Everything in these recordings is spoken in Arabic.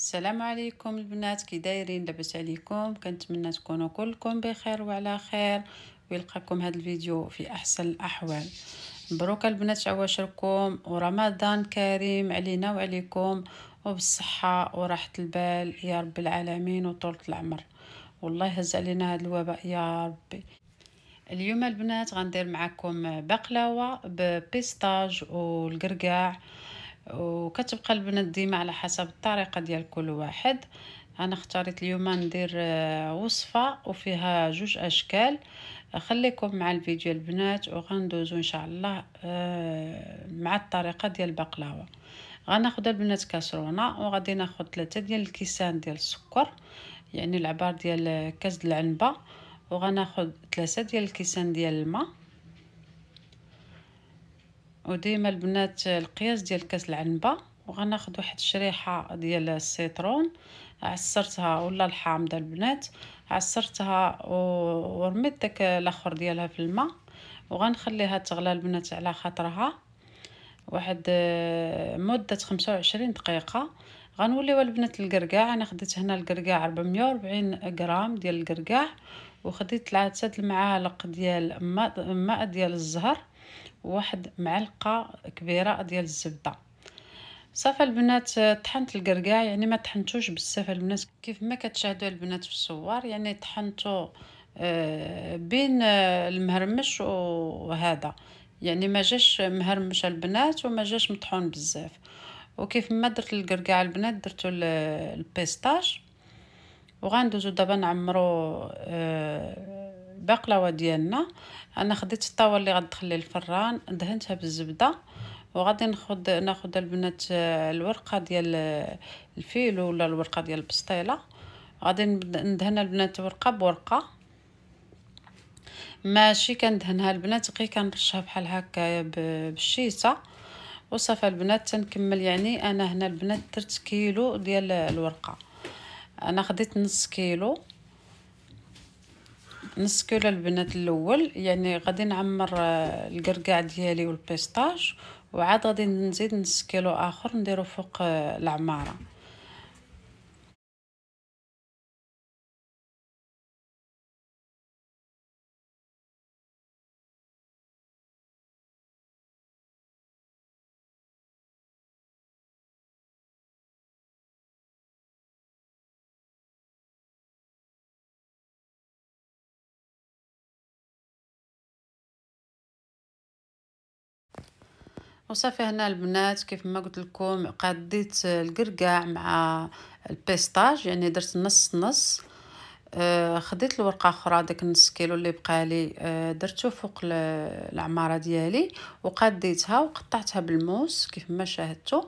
السلام عليكم البنات كي دايرين لاباس عليكم كنتمنى تكونوا كلكم بخير وعلى خير ويلقاكم هذا الفيديو في احسن الاحوال مبروك البنات عواشركم ورمضان كريم علينا وعليكم وبالصحه وراحه البال يا رب العالمين وطولة العمر والله هز علينا هذا الوباء يا ربي اليوم البنات غندير معكم بقلاوه ببيستاج والقرقاع وكتبقى البنات ديما على حسب الطريقه ديال كل واحد انا اختاريت اليوم ندير آه، وصفه وفيها جوج اشكال خليكم مع الفيديو البنات وغندوزو ان شاء الله آه، مع الطريقه ديال البقلاوه غناخذ البنات كاسرونه وغادي ناخذ ثلاثه ديال الكيسان ديال السكر يعني العبار ديال كاس العنبه وغناخذ ثلاثه ديال الكيسان ديال الماء وديما البنات القياس ديال كاس العنبه وغناخد واحد الشريحه ديال السيترون عصرتها ولا الحامضه البنات عصرتها ورميت داك الاخر ديالها في الماء وغنخليها تغلى البنات على خاطرها واحد آه، مده 25 دقيقه غنوليو البنات القرقاع انا خديت هنا القرقاع 440 غرام ديال القرقاع وخديت ثلاثه المعالق ديال ماء ديال الزهر واحد معلقه كبيره ديال الزبده صافا البنات آه، طحنت الكركاع يعني ما طحنتوش بزاف البنات كيف ما كتشاهدوا البنات في الصور يعني طحنتو آه، بين آه، المهرمش وهذا يعني ما جاش مهرمش البنات وما جاش مطحون بزاف وكيف ما درت الكركاع البنات درتو البيستاج وغندوزو دابا نعمرو البقلاوه ديالنا انا خديت الطاوه اللي غندخل الفران دهنتها بالزبده وغادي ناخد ناخد البنات آه، الورقه ديال آه، الفيل ولا الورقه ديال البسطيله غادي ندهن البنات ورقه بورقه ماشي كندهنها البنات غير كنرشها بحال هكا بالشيسه وصافي البنات تنكمل يعني انا هنا البنات درت كيلو ديال الورقه انا خديت نص كيلو نص كيلو البنات الاول يعني غادي نعمر آه، القرقاع ديالي والبيستاج وعاد غادي نزيد نص كيلو اخر نديرو فوق آه، العماره وصافي هنا البنات كيف ما قلت لكم قديت القرقاع مع البيستاج يعني درت نص نص آه، خديت الورقه اخرى داك نص كيلو اللي بقى لي آه، درته فوق العماره ديالي وقديتها وقطعتها بالموس كيف ما شاهدتوا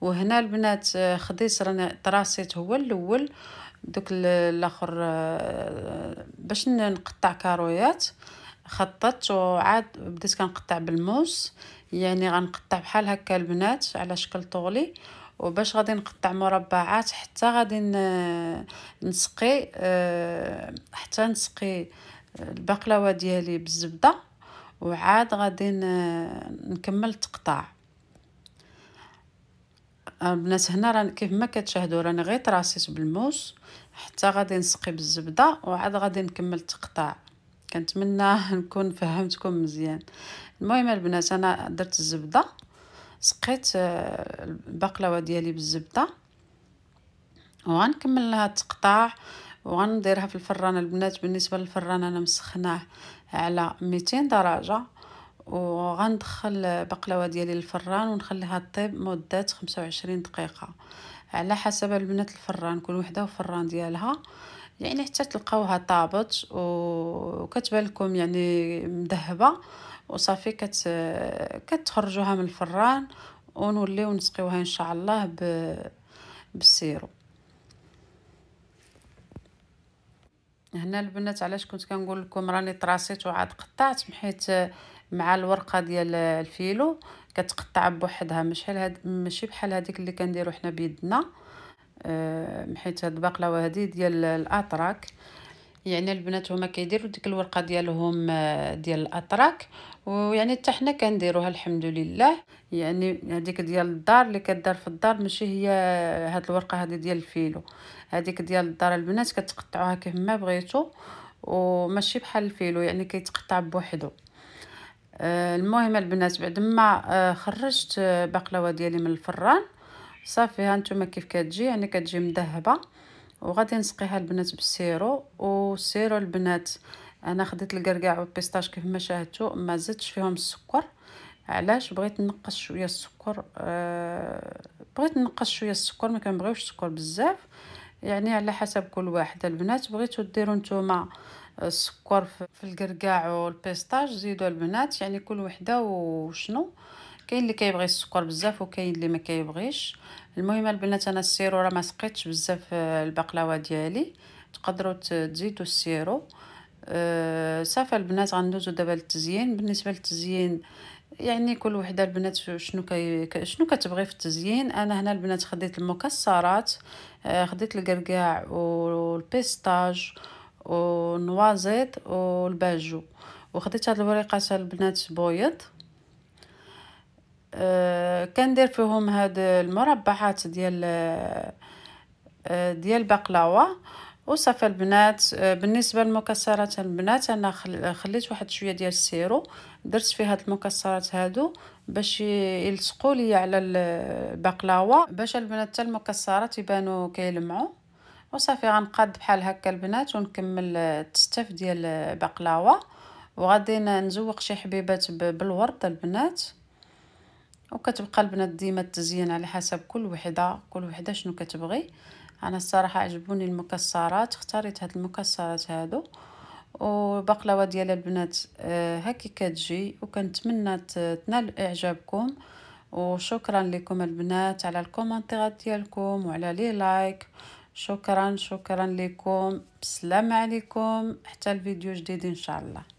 وهنا البنات آه، خديت راني تراسيت هو الاول دوك الاخر باش نقطع كارويات خططت وعاد بديت كنقطع بالموس يعني غنقطع بحال هكا البنات على شكل طولي وباش غادي نقطع مربعات حتى غادي نسقي آه، حتى نسقي آه، البقلاوه ديالي بالزبده وعاد غادي نكمل التقطاع البنات هنا راه كيف ما كتشاهدوا راني غير طراسيت بالموس حتى غادي نسقي بالزبده وعاد غادي نكمل التقطاع كنتمنى نكون فهمتكم مزيان المهم البنات انا درت الزبده سقيت آه، البقلاوه ديالي بالزبده وغنكمل لها التقطاع وغنديرها في الفران البنات بالنسبه للفران انا مسخناه على 200 درجه وغندخل البقلاوه ديالي للفران ونخليها طيب مده 25 دقيقه على حسب البنات الفران كل وحده وفران ديالها يعني حتى تلقاوها طابت وكتبان لكم يعني مذهبه وصافي كت كتخرجوها من الفران ونوليو نسقيوها ان شاء الله ب... بالسيرو هنا البنات علاش كنت كنقول لكم راني طراسيت وعاد قطعت حيت مع الورقه ديال الفيلو كتقطع بوحدها مش بحال هاد ماشي بحال هذيك اللي كنديرو حنا بيدنا آه، حيت هاد البقلاوه هذه ديال الاتراك يعني البنات هما كيديروا ديك الورقه ديالهم آه، ديال الاتراك ويعني حتى حنا كنديروها الحمد لله يعني هذيك ديال الدار اللي كدار في الدار ماشي هي هاد الورقه هذه ديال الفيلو هذيك ديال الدار البنات كتقطعوها كيف ما بغيتو وماشي بحال الفيلو يعني كيتقطع بوحدو آه، المهم البنات بعد ما خرجت بقلاوه ديالي من الفران صافي ها نتوما كيف كتجي يعني كتجي مذهبه وغادي نسقيها البنات بالسيرو وسيرو البنات انا خديت الكركاع والبيستاش كيف ما شاهدتوا ما زدتش فيهم السكر علاش بغيت نقص شويه السكر أه بغيت نقص شويه السكر ما كنبغيوش السكر بزاف يعني على حسب كل واحد البنات بغيتو ديروا نتوما السكر في الكركاع والبيستاج زيدوا البنات يعني كل وحده وشنو كاين اللي كيبغي السكر بزاف وكاين اللي ما كيبغيش المهم البنات انا السيرو راه ما سقيتش بزاف آه، البقلاوه ديالي تقدروا تزيدوا السيرو آه، صافي البنات غندوزو دابا للتزيين بالنسبه للتزيين يعني كل وحده البنات شنو كي شنو كتبغي في التزيين انا هنا البنات خديت المكسرات آه، خديت القرقاع والبيستاج والنوازيط والباجو وخديت هاد الوريقات البنات بويض آه، كندير فيهم هاد المربعات ديال آه، ديال البقلاوه وصافي البنات آه، بالنسبه للمكسرات البنات انا خليت واحد شويه ديال السيرو درت فيه هاد المكسرات هادو باش يلصقوا لي على البقلاوه باش البنات تال المكسرات يبانو كيلمعوا وصافي غنقاد بحال هكا البنات ونكمل التستف ديال البقلاوه وغادي نزوق شي حبيبات بالورد البنات وكتبقى البنات ديما التزيين على حسب كل وحده كل وحده شنو كتبغي انا الصراحه عجبوني المكسرات اختاريت هاد المكسرات هادو وبقلاوه ديال البنات هكي آه، كتجي وكنتمنى تنال اعجابكم وشكرا لكم البنات على الكومنتات ديالكم وعلى لي لايك شكرا شكرا لكم بسلام عليكم حتى الفيديو جديد ان شاء الله